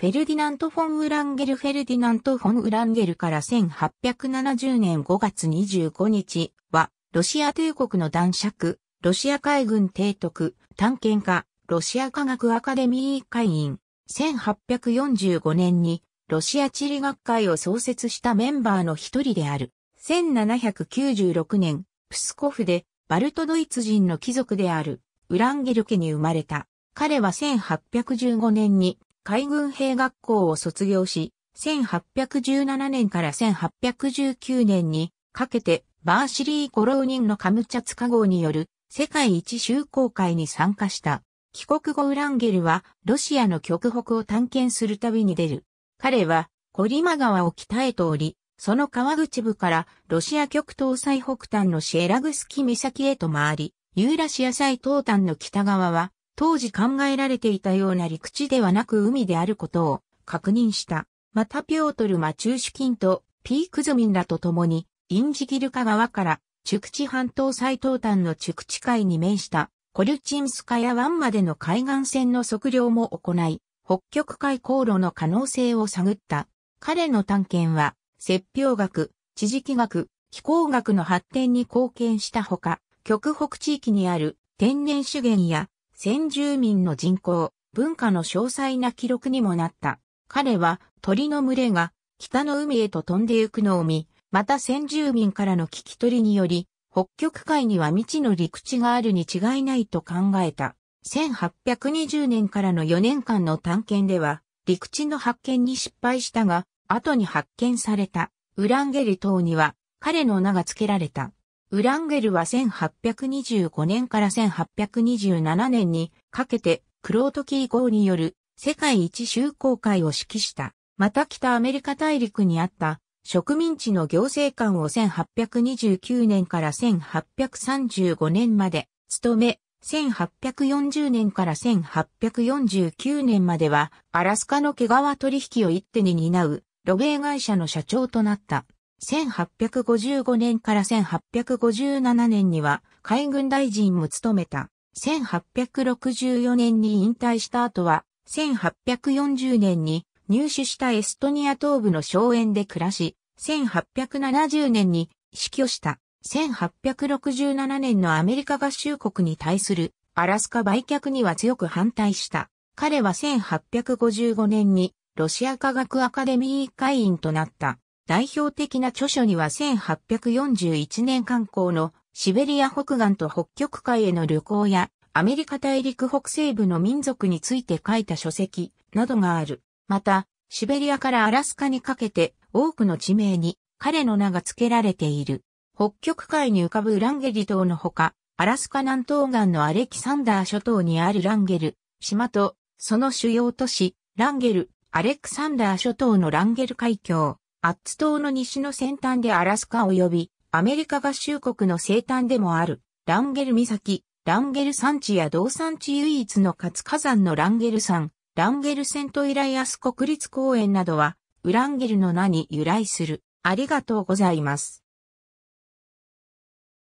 フェルディナント・フォン・ウランゲル・フェルディナント・フォン・ウランゲルから1870年5月25日は、ロシア帝国の男爵、ロシア海軍提督、探検家、ロシア科学アカデミー会員、1845年に、ロシア地理学会を創設したメンバーの一人である。1796年、プスコフで、バルトドイツ人の貴族である、ウランゲル家に生まれた。彼は1815年に、海軍兵学校を卒業し、1817年から1819年にかけてバーシリー・ゴローニンのカムチャツカ号による世界一周航海に参加した。帰国後ウランゲルはロシアの極北を探検する旅に出る。彼はコリマ川を北へ通り、その川口部からロシア極東最北端のシエラグスキ岬へと回り、ユーラシア最東端の北側は当時考えられていたような陸地ではなく海であることを確認した。またピョートル・マチューシュキンとピークズミンらと共に、インジギルカ川からク地半島最東端のク地海に面したコルチンスカヤ湾までの海岸線の測量も行い、北極海航路の可能性を探った。彼の探検は、説表学、地磁気学、気候学の発展に貢献したほか、極北地域にある天然資源や先住民の人口、文化の詳細な記録にもなった。彼は鳥の群れが北の海へと飛んでいくのを見、また先住民からの聞き取りにより、北極海には未知の陸地があるに違いないと考えた。1820年からの4年間の探検では、陸地の発見に失敗したが、後に発見された、ウランゲリ島には、彼の名が付けられた。ウランゲルは1825年から1827年にかけてクロートキー号による世界一周航海を指揮した。また北アメリカ大陸にあった植民地の行政官を1829年から1835年まで務め、1840年から1849年まではアラスカの毛皮取引を一手に担うロベー会社の社長となった。1855年から1857年には海軍大臣も務めた。1864年に引退した後は、1840年に入手したエストニア東部の荘園で暮らし、1870年に死去した。1867年のアメリカ合衆国に対するアラスカ売却には強く反対した。彼は1855年にロシア科学アカデミー会員となった。代表的な著書には1841年刊行のシベリア北岸と北極海への旅行やアメリカ大陸北西部の民族について書いた書籍などがある。また、シベリアからアラスカにかけて多くの地名に彼の名が付けられている。北極海に浮かぶランゲリ島のほか、アラスカ南東岸のアレキサンダー諸島にあるランゲル、島と、その主要都市、ランゲル、アレクサンダー諸島のランゲル海峡、アッツ島の西の先端でアラスカ及び、アメリカ合衆国の西端でもある、ランゲル岬、ランゲル山地や同山地唯一の活火山のランゲル山、ランゲルセントイライアス国立公園などは、ウランゲルの名に由来する。ありがとうございます。